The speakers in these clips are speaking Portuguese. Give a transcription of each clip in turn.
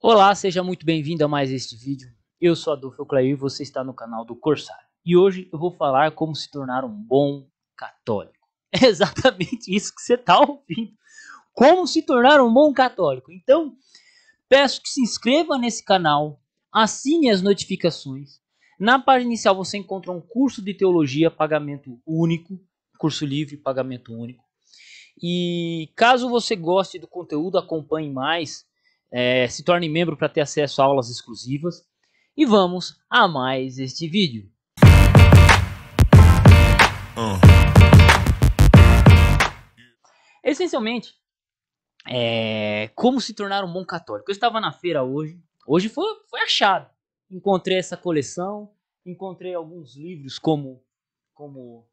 Olá, seja muito bem-vindo a mais este vídeo. Eu sou Adolfo Clair e você está no canal do Corsário. E hoje eu vou falar como se tornar um bom católico. É exatamente isso que você está ouvindo. Como se tornar um bom católico. Então, peço que se inscreva nesse canal, assine as notificações. Na página inicial você encontra um curso de teologia, pagamento único, curso livre, pagamento único. E caso você goste do conteúdo, acompanhe mais é, se torne membro para ter acesso a aulas exclusivas. E vamos a mais este vídeo. Uh. Essencialmente, é, como se tornar um bom católico. Eu estava na feira hoje, hoje foi, foi achado. Encontrei essa coleção, encontrei alguns livros como, como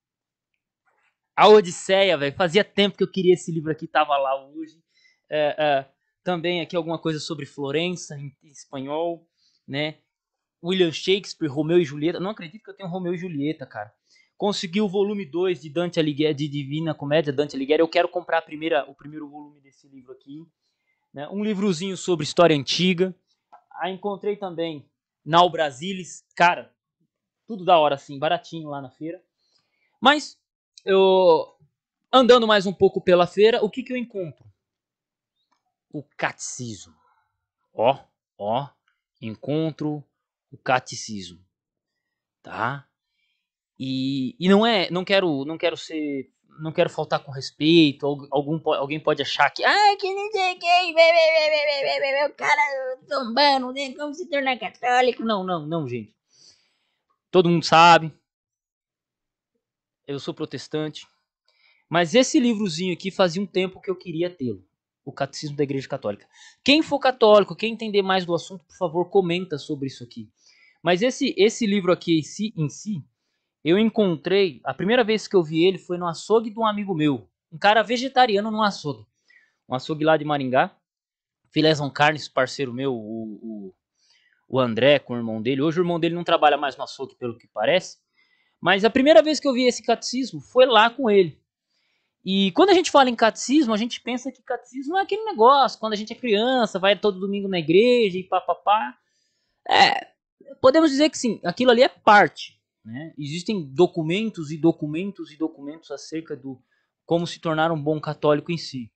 A Odisseia, velho. Fazia tempo que eu queria esse livro aqui, tava lá hoje. É, é também aqui alguma coisa sobre Florença, em espanhol, né? William Shakespeare, Romeu e Julieta. Não acredito que eu tenho Romeu e Julieta, cara. Consegui o volume 2 de Dante Alighieri, de Divina Comédia, Dante Alighieri. Eu quero comprar a primeira, o primeiro volume desse livro aqui. Né? Um livrozinho sobre história antiga. Aí encontrei também Nau Brasilis. Cara, tudo da hora assim, baratinho lá na feira. Mas eu andando mais um pouco pela feira, o que, que eu encontro? o catecismo. Ó, ó, encontro o catecismo. Tá? E, e não é, não quero, não quero ser, não quero faltar com respeito. Algum, alguém pode achar que, ah, que não sei quem, o cara tombando, né? Como se tornar católico? Não, não, não, gente. Todo mundo sabe. Eu sou protestante. Mas esse livrozinho aqui fazia um tempo que eu queria tê-lo o Catecismo da Igreja Católica. Quem for católico, quem entender mais do assunto, por favor, comenta sobre isso aqui. Mas esse, esse livro aqui em si, em si, eu encontrei, a primeira vez que eu vi ele foi no açougue de um amigo meu, um cara vegetariano no açougue, um açougue lá de Maringá, Filézão Carnes, parceiro meu, o, o, o André com o irmão dele, hoje o irmão dele não trabalha mais no açougue, pelo que parece, mas a primeira vez que eu vi esse catecismo foi lá com ele. E quando a gente fala em catecismo, a gente pensa que catecismo é aquele negócio, quando a gente é criança, vai todo domingo na igreja e pá. É, podemos dizer que sim, aquilo ali é parte. Né? Existem documentos e documentos e documentos acerca do como se tornar um bom católico em si.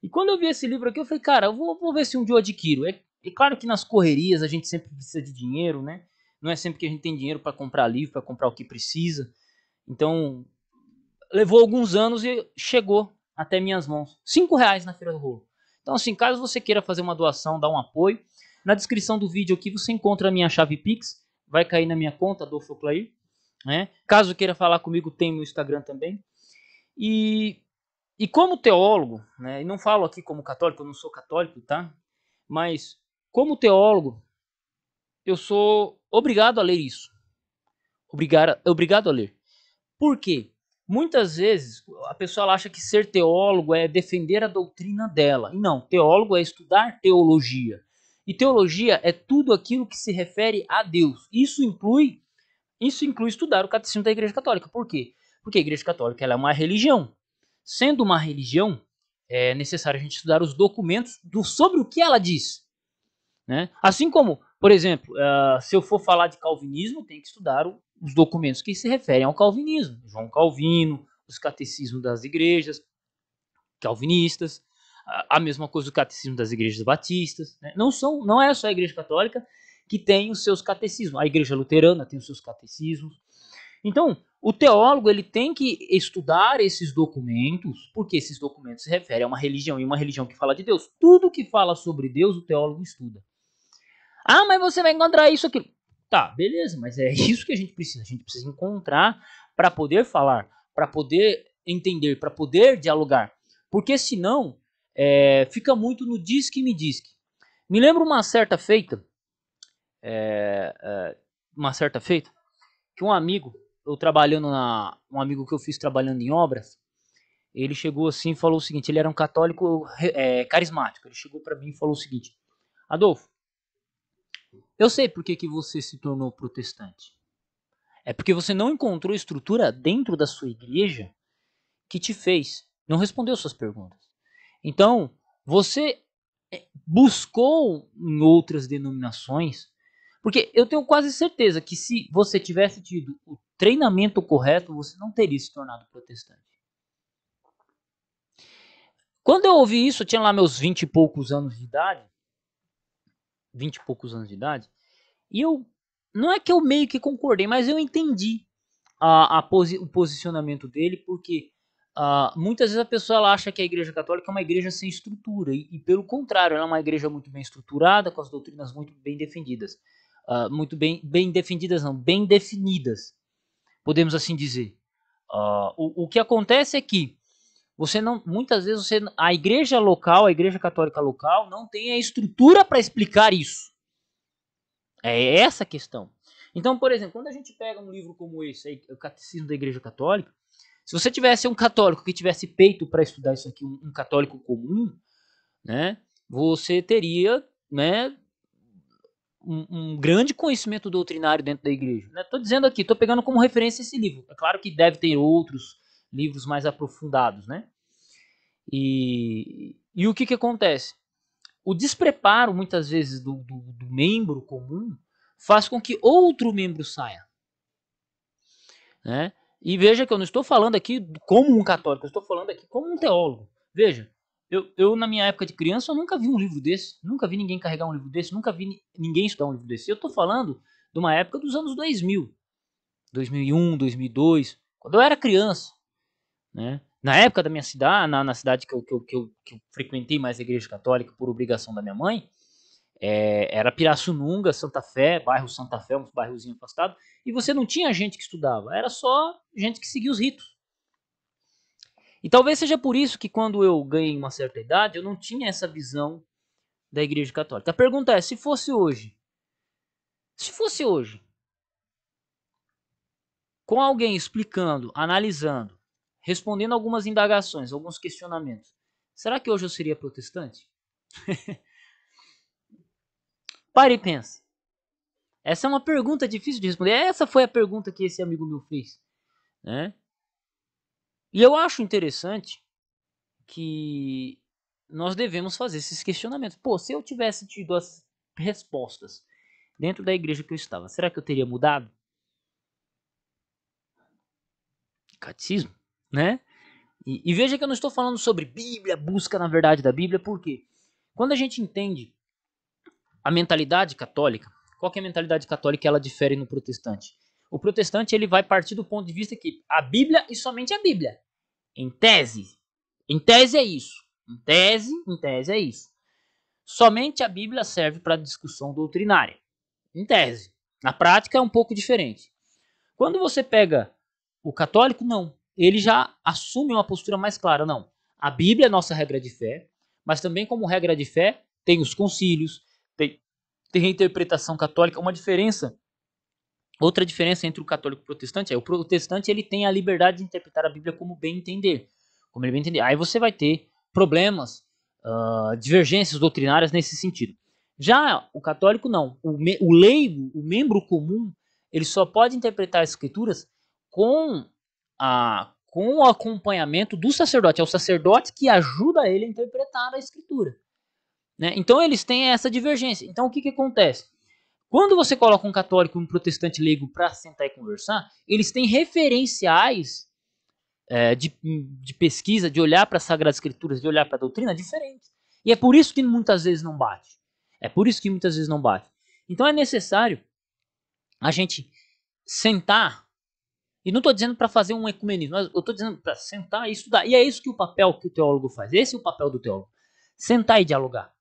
E quando eu vi esse livro aqui, eu falei, cara, eu vou, vou ver se um dia eu adquiro. É, é claro que nas correrias a gente sempre precisa de dinheiro, né? Não é sempre que a gente tem dinheiro para comprar livro, para comprar o que precisa. Então, levou alguns anos e chegou até minhas mãos. Cinco reais na Feira do Rolo. Então, assim, caso você queira fazer uma doação, dar um apoio, na descrição do vídeo aqui você encontra a minha chave Pix, vai cair na minha conta, Adolfo Clair. Né? Caso queira falar comigo, tem meu Instagram também. E, e como teólogo, né, e não falo aqui como católico, eu não sou católico, tá? Mas como teólogo, eu sou obrigado a ler isso. Obrigado, obrigado a ler. Por quê? Muitas vezes a pessoa acha que ser teólogo é defender a doutrina dela. E não, teólogo é estudar teologia. E teologia é tudo aquilo que se refere a Deus. Isso inclui isso inclui estudar o catecismo da Igreja Católica. Por quê? Porque a Igreja Católica é uma religião. Sendo uma religião, é necessário a gente estudar os documentos do, sobre o que ela diz. Né? Assim como por exemplo, uh, se eu for falar de calvinismo, tem que estudar o, os documentos que se referem ao calvinismo. João Calvino, os catecismos das igrejas calvinistas, uh, a mesma coisa do catecismo das igrejas batistas. Né? Não, são, não é só a igreja católica que tem os seus catecismos. A igreja luterana tem os seus catecismos. Então, o teólogo ele tem que estudar esses documentos, porque esses documentos se referem a uma religião e uma religião que fala de Deus. Tudo que fala sobre Deus, o teólogo estuda. Ah, mas você vai encontrar isso aqui. Tá, beleza, mas é isso que a gente precisa. A gente precisa encontrar para poder falar, para poder entender, para poder dialogar. Porque senão é, fica muito no diz que me diz que. Me lembro uma certa feita, é, é, uma certa feita, que um amigo, eu trabalhando na, um amigo que eu fiz trabalhando em obras, ele chegou assim e falou o seguinte, ele era um católico é, carismático, ele chegou para mim e falou o seguinte, Adolfo, eu sei por que, que você se tornou protestante. É porque você não encontrou estrutura dentro da sua igreja que te fez. Não respondeu suas perguntas. Então, você é, buscou em outras denominações. Porque eu tenho quase certeza que se você tivesse tido o treinamento correto, você não teria se tornado protestante. Quando eu ouvi isso, eu tinha lá meus vinte e poucos anos de idade. 20 e poucos anos de idade. E eu. Não é que eu meio que concordei, mas eu entendi a, a posi, o posicionamento dele, porque uh, muitas vezes a pessoa acha que a Igreja Católica é uma igreja sem estrutura, e, e, pelo contrário, ela é uma igreja muito bem estruturada, com as doutrinas muito bem defendidas. Uh, muito bem, bem defendidas, não, bem definidas, podemos assim dizer. Uh, o, o que acontece é que você não, muitas vezes você, a igreja local, a igreja católica local, não tem a estrutura para explicar isso. É essa a questão. Então, por exemplo, quando a gente pega um livro como esse, aí, o Catecismo da Igreja Católica, se você tivesse um católico que tivesse peito para estudar isso aqui, um, um católico comum, né, você teria, né, um, um, grande conhecimento doutrinário dentro da igreja. Estou né? dizendo aqui, estou pegando como referência esse livro. É claro que deve ter outros livros mais aprofundados, né? E, e o que, que acontece? O despreparo, muitas vezes, do, do, do membro comum faz com que outro membro saia. Né? E veja que eu não estou falando aqui como um católico, eu estou falando aqui como um teólogo. Veja, eu, eu na minha época de criança eu nunca vi um livro desse, nunca vi ninguém carregar um livro desse, nunca vi ninguém estudar um livro desse. Eu estou falando de uma época dos anos 2000, 2001, 2002, quando eu era criança. Né? Na época da minha cidade, na, na cidade que eu, que, eu, que, eu, que eu frequentei mais a igreja católica por obrigação da minha mãe, é, era Pirassununga, Santa Fé, bairro Santa Fé, um bairrozinho afastado e você não tinha gente que estudava, era só gente que seguia os ritos. E talvez seja por isso que quando eu ganhei uma certa idade, eu não tinha essa visão da Igreja Católica. A pergunta é: se fosse hoje, se fosse hoje, com alguém explicando, analisando respondendo algumas indagações, alguns questionamentos. Será que hoje eu seria protestante? Pare e pense. Essa é uma pergunta difícil de responder. Essa foi a pergunta que esse amigo meu fez. Né? E eu acho interessante que nós devemos fazer esses questionamentos. Pô, se eu tivesse tido as respostas dentro da igreja que eu estava, será que eu teria mudado? Catecismo? né? E, e, veja que eu não estou falando sobre Bíblia, busca na verdade da Bíblia, porque quando a gente entende a mentalidade católica, qual é a mentalidade católica que ela difere no protestante? O protestante ele vai partir do ponto de vista que a Bíblia e somente a Bíblia. Em tese, em tese é isso. Em tese, em tese é isso. Somente a Bíblia serve para discussão doutrinária. Em tese. Na prática é um pouco diferente. Quando você pega o católico, não ele já assume uma postura mais clara. Não, a Bíblia é a nossa regra de fé, mas também como regra de fé tem os concílios, tem, tem a interpretação católica, uma diferença. Outra diferença entre o católico e o protestante é o protestante ele tem a liberdade de interpretar a Bíblia como bem entender, como ele bem entender. Aí você vai ter problemas, uh, divergências doutrinárias nesse sentido. Já o católico não, o, me, o leigo, o membro comum, ele só pode interpretar as escrituras com a, com o acompanhamento do sacerdote. É o sacerdote que ajuda ele a interpretar a escritura. Né? Então eles têm essa divergência. Então o que, que acontece? Quando você coloca um católico e um protestante leigo para sentar e conversar, eles têm referenciais é, de, de, pesquisa, de olhar para as Sagradas Escrituras, de olhar para a doutrina diferentes. E é por isso que muitas vezes não bate. É por isso que muitas vezes não bate. Então é necessário a gente sentar e não estou dizendo para fazer um ecumenismo, eu estou dizendo para sentar e estudar. E é isso que o papel que o teólogo faz. Esse é o papel do teólogo. Sentar e dialogar.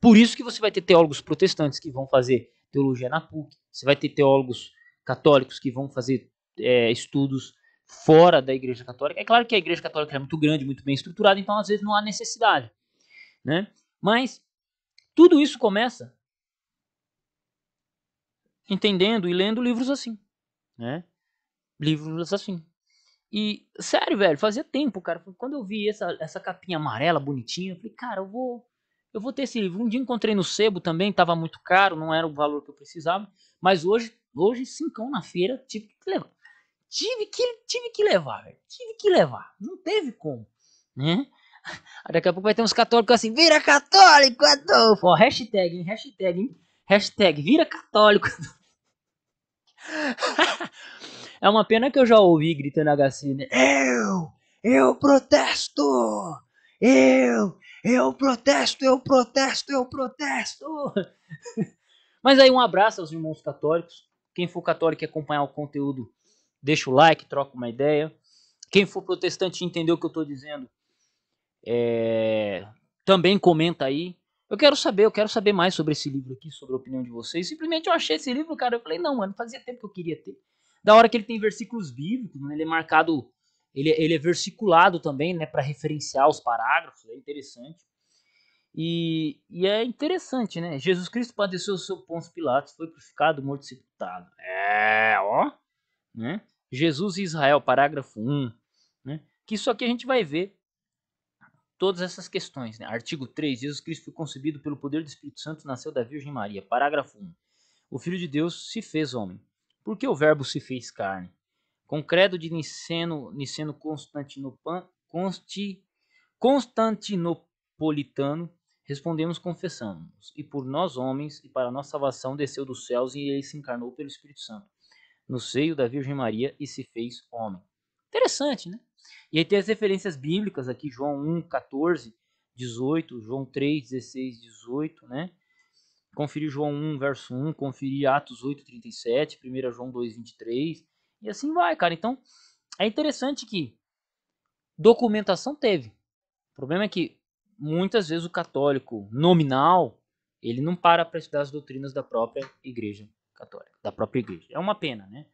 Por isso que você vai ter teólogos protestantes que vão fazer teologia na PUC, você vai ter teólogos católicos que vão fazer é, estudos fora da Igreja Católica. É claro que a Igreja Católica é muito grande, muito bem estruturada, então às vezes não há necessidade. Né? Mas tudo isso começa entendendo e lendo livros assim. Né? livros assim. E, sério, velho, fazia tempo, cara. Quando eu vi essa, essa capinha amarela bonitinha, eu falei, cara, eu vou. Eu vou ter esse livro. Um dia encontrei no sebo também, tava muito caro, não era o valor que eu precisava. Mas hoje, hoje, cão na feira, tive que levar. Tive que, tive que levar, velho. Tive que levar. Não teve como, né? Daqui a pouco vai ter uns católicos assim, vira católico, Adolfo. Ó, hashtag, hein? Hashtag, hein? Hashtag, vira católico. É uma pena que eu já ouvi gritando a né? Eu! Eu protesto! Eu! Eu protesto, eu protesto, eu protesto! Mas aí um abraço aos irmãos católicos. Quem for católico e acompanhar o conteúdo, deixa o like, troca uma ideia. Quem for protestante e entendeu o que eu estou dizendo, é... também comenta aí. Eu quero saber, eu quero saber mais sobre esse livro aqui, sobre a opinião de vocês. Simplesmente eu achei esse livro, cara, eu falei, não, mano, fazia tempo que eu queria ter. Da hora que ele tem versículos bíblicos, né? ele é marcado, ele, é, ele é versiculado também, né, para referenciar os parágrafos, é interessante. E, e, é interessante, né? Jesus Cristo padeceu o seu Pôncio Pilatos, foi crucificado, morto e sepultado. É, ó. Né? Jesus e Israel, parágrafo 1. Né? Que isso aqui a gente vai ver todas essas questões. Né? Artigo 3. Jesus Cristo foi concebido pelo poder do Espírito Santo e nasceu da Virgem Maria. Parágrafo 1. O Filho de Deus se fez homem. Por que o verbo se fez carne. Com credo de Niceno, Niceno Constantinopan, Consti, Constantinopolitano, respondemos confessamos. E por nós homens, e para nossa salvação, desceu dos céus e ele se encarnou pelo Espírito Santo, no seio da Virgem Maria e se fez homem. Interessante, né? E aí tem as referências bíblicas aqui, João 1, 14, 18, João 3, 16, 18, né? conferir João 1, verso 1, conferir Atos 8, 37, 1 João 2, 23, e assim vai, cara. Então, é interessante que documentação teve. O problema é que muitas vezes o católico nominal, ele não para para estudar as doutrinas da própria igreja católica, da própria igreja. É uma pena, né?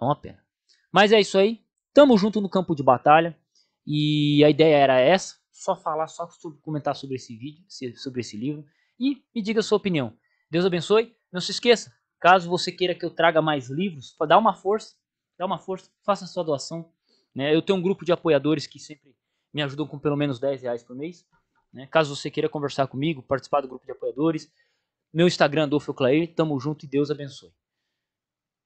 É uma pena. Mas é isso aí. Tamo junto no campo de batalha. E a ideia era essa, só falar, só comentar sobre esse vídeo, sobre esse livro e me diga a sua opinião. Deus abençoe. Não se esqueça, caso você queira que eu traga mais livros, dá uma força, dá uma força, faça a sua doação. Né? Eu tenho um grupo de apoiadores que sempre me ajudam com pelo menos 10 reais por mês. Né? Caso você queira conversar comigo, participar do grupo de apoiadores, meu Instagram, é Adolfo Clair, tamo junto e Deus abençoe.